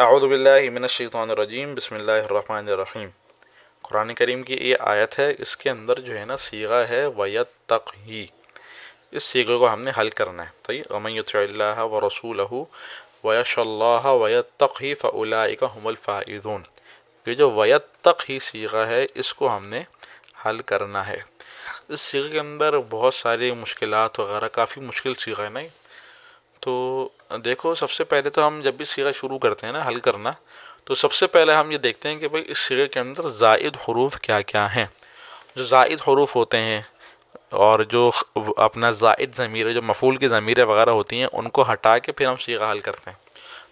अज़बिल्लिमिनशैतरजीम बसमीम कुरान करीम की ये आयत है इसके अंदर जो है ना सीगा है वयत तक ही इस सीगे को हमने हल करना है तो ये अमैतल्ला व रसूल वयशल्ला वैत तक ही फ़लाका हमलफ़ाइदून ये जो वयत तक ही सीगा है इसको हमने हल करना है इस सीगे के अंदर बहुत सारी मुश्किल वगैरह काफ़ी मुश्किल सीगा है ना तो देखो सबसे पहले तो हम जब भी सिरा शुरू करते हैं ना हल करना तो सबसे पहले हम ये देखते हैं कि भाई इस सिरे के अंदर जायद हरूफ क्या क्या हैं जो जायद हरूफ होते हैं और जो अपना जायद ज़मीर जो मफूल की ज़मीरें वगैरह होती हैं उनको हटा के फिर हम सीगा हल करते हैं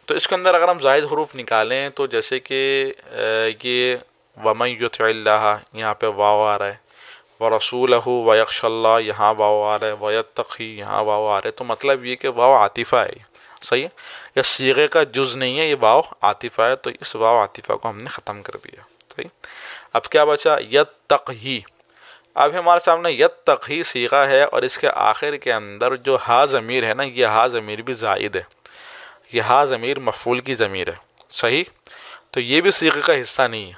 तो इसके अंदर अगर हम जायद हरूफ निकालें तो जैसे कि ये वमन युत यहाँ पे वाव आ रहा है व रसूल हो वक्शल्ला यहाँ वाव आ रहा है ही यहाँ वाव आ रहे तो मतलब ये कि वाव आतिफ़ा है सही है यह सीगे का जुज़ नहीं है ये वाव आतिफ़ा है तो इस वाव आतिफ़ा को हमने ख़त्म कर दिया सही अब क्या बचा यत तक ही अब हमारे सामने यत तक ही सीगा है और इसके आखिर के अंदर जो हा ज़मीर है ना ये हा ज़मीर भी जायद है यह हा ज़मीर मफूल की ज़मीर है सही तो ये भी सीगे का हिस्सा नहीं है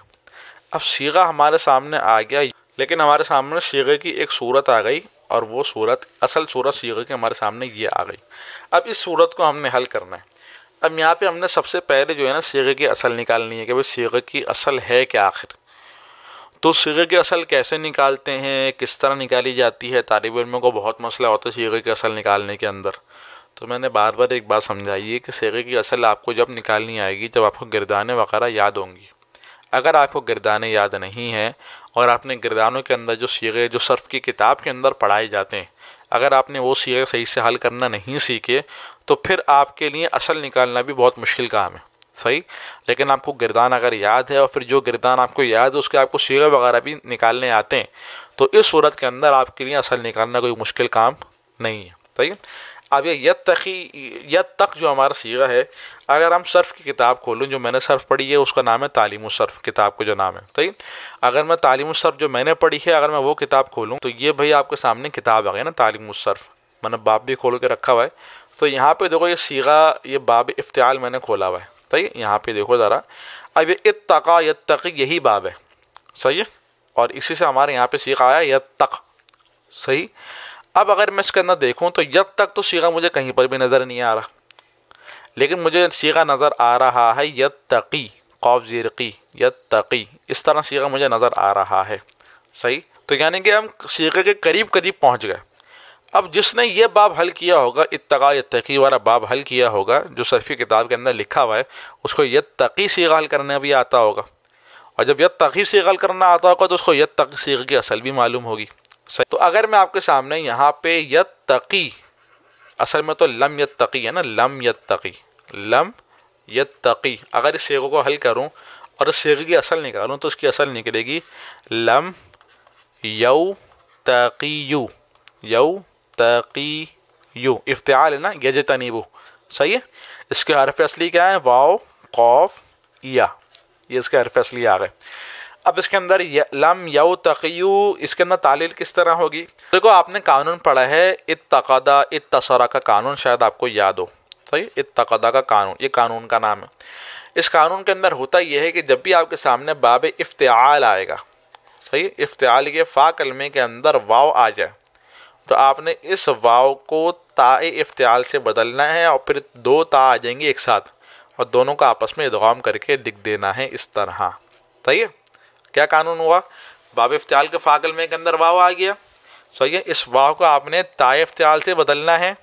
अब सीगा हमारे सामने आ गया लेकिन हमारे सामने शेगे की एक सूरत आ गई और वो सूरत असल सूरत सीगे की हमारे सामने ये आ गई अब इस सूरत को हमने हल करना है अब यहाँ पे हमने सबसे पहले जो है ना सीगे की असल निकालनी है कि भाई सीगे की असल है क्या आखिर तो सीगे की असल कैसे निकालते हैं किस तरह निकाली जाती है तालब इलमों को बहुत मसला होता है सीगे की असल निकालने के अंदर तो मैंने बार बार एक बात समझाई है कि सीगे की असल आपको जब निकालनी आएगी जब आपको गिरदाने वगैरह याद होंगी अगर आपको गिरदाने याद नहीं हैं और आपने गिरदानों के अंदर जो सीगे जो सर्फ की किताब के अंदर पढ़ाए जाते हैं अगर आपने वो सीगे सही से हल करना नहीं सीखे तो फिर आपके लिए असल निकालना भी बहुत मुश्किल काम है सही लेकिन आपको गिरदान अगर याद है और फिर जो गिरदान आपको याद है उसके आपको सीगे वगैरह भी निकालने आते हैं तो इस सूरत के अंदर आपके लिए असल निकालना कोई मुश्किल काम नहीं है सही अब ये यद तकी यद तक जो हमारा सीगा है अगर हम सर्फ़ की किताब खोलूँ जो मैंने सर्फ़ पढ़ी है उसका नाम है तालीम सर्फ़ किताब का जो नाम है सही अगर मैं तालीम सर्फ़ जो मैंने पढ़ी है अगर मैं वो किताब खोलूँ तो ये भाई आपके सामने किताब आ गई ना तालीम सर्फ़ मैंने बाप भी खोल के रखा हुआ है तो यहाँ पर देखो ये सीगा ये बाब इफ्तियाल मैंने खोला हुआ है सही यहाँ पर देखो ज़रा अब ये इत तक यद तक यही बाब है सही है और इसी से हमारे यहाँ पर सीखा आया यद तक सही अब अगर मैं इसके अंदर देखूँ तो यद तक तो शीगा मुझे कहीं पर भी नज़र नहीं आ रहा लेकिन मुझे शीगा नज़र आ रहा है यद तकी कौफ ज़ीरकी यद तकी इस तरह शीगा मुझे नज़र आ रहा है सही तो यानी कि हम शीगे के करीब करीब पहुँच गए अब जिसने ये बाब हल किया होगा इतका तकी वाला बाब हल किया होगा जो सरफी किताब के अंदर लिखा हुआ है उसको यद तकी सीगा हल करना भी आता होगा और जब यद तकी सीगा हल करना आता होगा तो उसको यद तकी सीख की असल भी मालूम होगी सही तो अगर मैं आपके सामने यहाँ पे यत तकी असल में तो लम यत तकी है ना लम यत तकी लम यत तकी अगर इस सेगो को हल करूँ और इस सेगे की असल निकालूँ तो उसकी असल निकलेगी लम यऊ तकी यू यऊ तकी यू इफ्तियाल है ना यज तनीबू सही है इसके हरफ असली क्या है वाओ कौफ या ये इसके हरफ असली आ गए अब इसके अंदर लम यऊ तकी इसके अंदर तालील किस तरह होगी देखो आपने कानून पढ़ा है इतकदा इतसरा का कानून शायद आपको याद हो सही इतकदा का कानून ये कानून का नाम है इस कानून के अंदर होता यह है कि जब भी आपके सामने बाब इफ्ताल आएगा सही इफ्ताल के फ़ा कलमे के अंदर वाव आ जाए तो आपने इस वाव को ताए इफ्ताल से बदलना है और फिर दो ता आ जाएंगी एक साथ और दोनों का आपस में इदगाम करके लिख देना है इस तरह सही है क्या कानून हुआ बाब इफ्तियाल के फाकल में के अंदर वाव आ गया सही है इस वाव को आपने ताए इफ्तियाल से बदलना है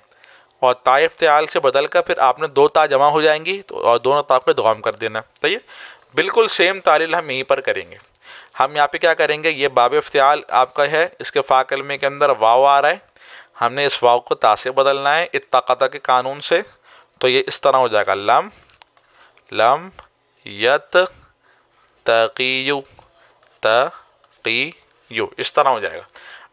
और ताए इफ्तियाल से बदल कर फिर आपने दो ता जमा हो जाएंगी तो और दोनों ताप पर दुआम कर देना सही है बिल्कुल सेम तालील हम यहीं पर करेंगे हम यहाँ पे क्या करेंगे ये बाब इफ्तियाल आपका है इसके फाकल में के अंदर वाव आ रहा है हमने इस वाव को ता से बदलना है इतकता के कानून से तो ये इस तरह हो जाएगा लम लम यत तकीयू तकी यू इस तरह हो जाएगा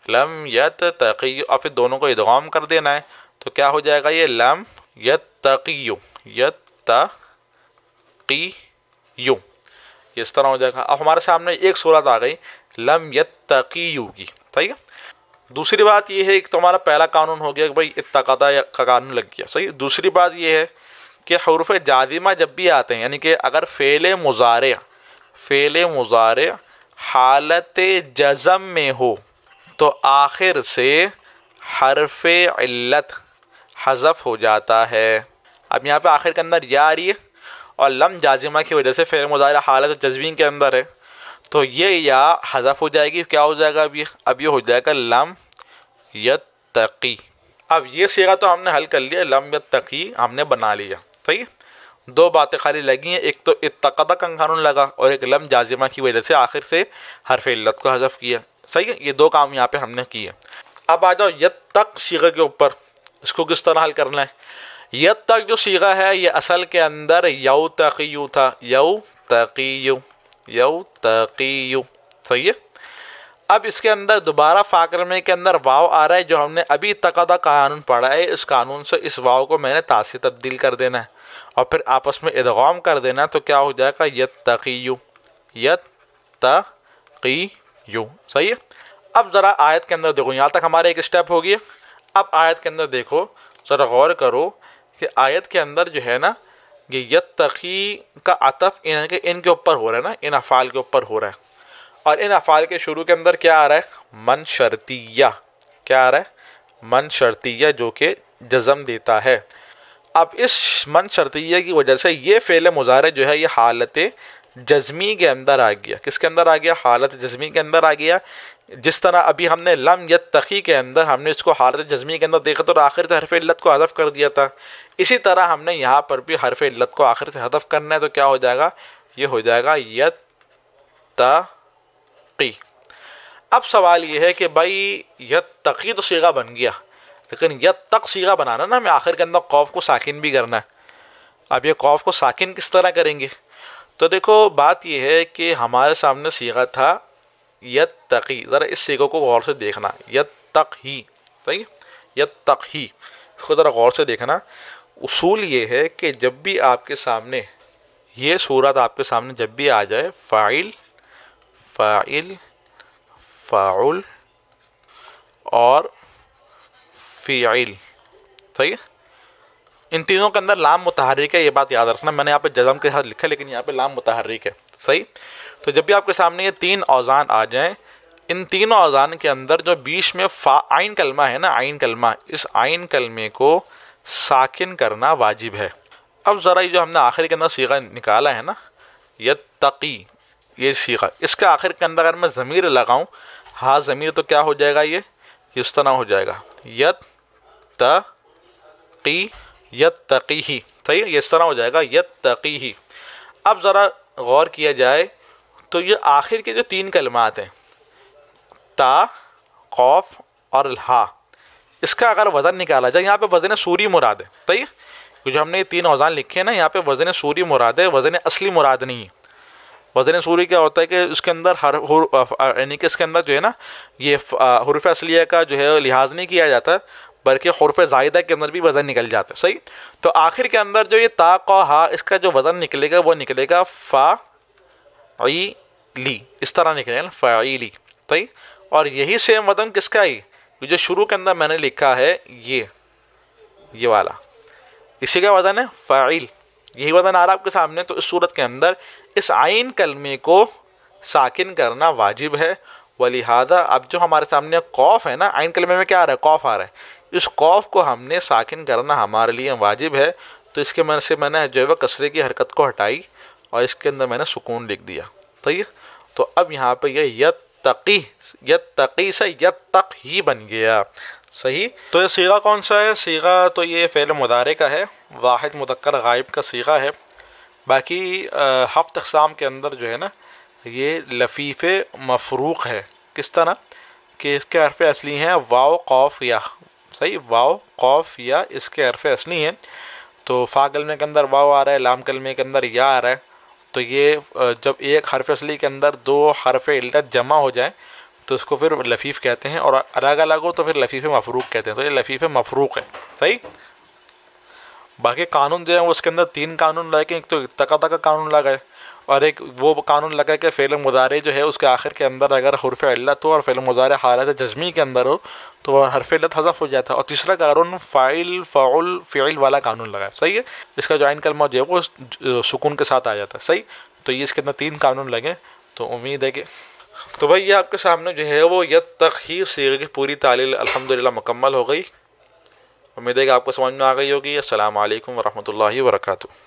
लम यत तकी और फिर दोनों को इदगाम कर देना है तो क्या हो जाएगा ये लम यत तकी यू यत तकी यू इस तरह हो जाएगा अब हमारे सामने एक सूरत आ गई लम यत तकी यू की सही है दूसरी बात ये है कि तो हमारा पहला कानून हो गया कि भाई इतकदा का कानून लग गया सही दूसरी बात ये है कि हरूफ जादिमा जब भी आते हैं यानी कि अगर फ़ेल मुजारे फ़ेल मुजारे हालत जज़म में हो तो आखिर से हरफ इल्लत हज़फ हो जाता है अब यहाँ पे आखिर के अंदर या आ रही है और लम जाजिमा की वजह से फ़िर मुजाहरा हालत जजवी के अंदर है तो ये या हज़फ हो जाएगी क्या हो जाएगा अब ये अब ये हो जाएगा लम यकी अब ये सेगा तो हमने हल कर लिया लम यकी हमने बना लिया सही दो बातें खाली लगी हैं एक तो इतकदा का कानून लगा और एक लम जाजिमा की वजह से आखिर से हरफ इल्लत को हजफ किया सही है ये दो काम यहाँ पे हमने किए अब आ जाओ यद तक शीगे के ऊपर इसको किस तरह हल करना है यद तक जो शीगा है ये असल के अंदर यऊ तकी था यऊ तकी यऊ तकी सही है अब इसके अंदर दोबारा फाकरमे के अंदर वाव आ रहा है जो हमने अभी तकदा कानून पढ़ा है इस कानून से इस वाव को मैंने तासी तब्दील कर देना है और फिर आपस में इदगाम कर देना तो क्या हो जाएगा यत तकी यत यू सही है अब ज़रा आयत के अंदर देखो यहाँ तक हमारे एक स्टेप हो गया अब आयत के अंदर देखो ज़रा गौर करो कि आयत के अंदर जो है ना ये यत तकी का अतफ़ इन के इनके ऊपर हो रहा है ना इन अफ़ाल के ऊपर हो रहा है और इन अफ़ाल के शुरू के अंदर क्या आ रहा है मन शर्तिया क्या आ रहा है मन शर्तिया जो कि जज़म देता है अब इस मन शर्तिया की वजह से ये फ़ेल मुजाहरे जो है ये हालत जज्मी के अंदर आ गया किसके अंदर आ गया हालत जज्मी के अंदर आ गया जिस तरह अभी हमने लम यद तखी के अंदर हमने इसको हालत जज्मी के अंदर देखा तो आखिर से हरफ इल्लत को हदफ कर दिया था इसी तरह हमने यहाँ पर भी हरफ इल्लत को आखिर से हदफ करना है तो क्या हो जाएगा ये हो जाएगा यद तकी अब सवाल ये है कि भाई यद तकी तो सीगा बन गया लेकिन यद तक सीगा बनाना ना हमें आखिर के अंदर कौफ़ को साकिन भी करना है अब ये कौफ़ को साकिन किस तरह करेंगे तो देखो बात यह है कि हमारे सामने सीगा था यद तकी ज़रा इस सीगों को गौर से देखना यद तक ही सही यद तक ही इसको ज़रा गौर से देखना उसूल ये है कि जब भी आपके सामने ये सूरत आपके सामने जब भी आ जाए फ़ाइल फ़ाइल फ़ाउल और फ़ील सही है इन तीनों के अंदर लाम मुतहरिक है ये बात याद रखना मैंने यहाँ पे जज़म के साथ लिखा लेकिन यहाँ पे लाम मुतहरिक है सही तो जब भी आपके सामने ये तीन औजान आ जाएं इन तीनों औजान के अंदर जो बीच में फा आइन कलमा है ना आइन कलमा इस आइन कलमे को साकिन करना वाजिब है अब ज़रा ये जो हमने आखिर के अंदर सीखा निकाला है ना यद तकी ये सीखा इसके आखिर के अंदर अगर मैं ज़मीर लगाऊँ हाँ ज़मीर तो क्या हो जाएगा ये इस तरह हो जाएगा यद तकी तकी ही सही ये इस तरह हो जाएगा तकी ही अब ज़रा गौर किया जाए तो ये आखिर के जो तीन कलमात हैं ता कौफ और हा इसका अगर वज़न निकाला जाए यहाँ पे वज़न सूरी मुराद है सही जो हमने ये तीन अजान लिखे हैं ना यहाँ पे वज़न सूरी मुराद है वज़न असली मुराद नहीं है वजन सूरी क्या होता है कि उसके अंदर हर यानी कि इसके अंदर जो है ना ये हरफ असलिया का जो है लिहाज नहीं किया जाता बल्कि हरफ जायदा के अंदर भी वज़न निकल जाता है सही तो आखिर के अंदर जो ये ता हा इसका जो वज़न निकलेगा वो निकलेगा फ़ा ई ली इस तरह निकलेगा फ़ा ई ली सही और यही सेम वज़न किसका ही जो शुरू के अंदर मैंने लिखा है ये ये वाला इसी का वज़न है फ़ाइल यही वज़न आ रहा है आपके सामने तो इस सूरत के अंदर इस आइन कलमे को साकिन करना वाजिब है लिहाजा अब जो हमारे सामने कौफ़ है ना आइन कलमे में क्या आ रहा है कौफ़ आ रहा है इस कौफ़ को हमने साकिन करना हमारे लिए वाजिब है तो इसके मन से मैंने जो है कसरे की हरकत को हटाई और इसके अंदर मैंने सुकून लिख दिया सही तो है तो अब यहाँ पर यह यत तकी यत तकी से यत तक ही बन गया सही तो ये सीगा कौन सा है सीगा तो ये फ़ैल मदारे का है वाहिद मुदक्कर गायब का सीगा है बाकी हफ्त अकसाम के अंदर जो है ना ये लफीफ़ मफरूक है किस तरह कि इसके हरफ असली हैं वाओ कौफ या सही वाव कौफ या इसके हरफ असली हैं तो फ़ा कलमे के अंदर वाव आ रहा है लाम कलमे के अंदर या आ रहा है तो ये जब एक हरफ असली के अंदर दो हरफ इल्लत जमा हो जाए तो उसको फिर लफ़ीफ़ कहते हैं और अलग अलग हो तो फिर लफ़ीफ़ मफरूक कहते हैं तो ये लफ़ीफ़ मफरूक है सही बाकी कानून जो है वो उसके अंदर तीन कानून लगे एक तो तका तका कानून लगा है और एक वो कानून लगा कि फ़ेल मुजारे जो है उसके आखिर के अंदर अगर हरफ अल्लत हो और फ़ेल मुजारे हालत जज़मी के अंदर हो तो हरफ हरफल्लत हजफ हो जाता है और तीसरा कानून फ़ाइल फ़ाउल फ़िल वाला कानून लगा है सही है इसका जॉइन कलमा जो है वो सुकून के साथ आ जाता है सही तो ये इसके अंदर तीन कानून लगे तो उम्मीद है कि तो भाई ये आपके सामने जो है वो यद तक ही सीर की पूरी तालील अलहमदिल्ला मुकम्मल हो गई उम्मीद है कि आपको समझ में आ गई होगी असल वरहमल वर्का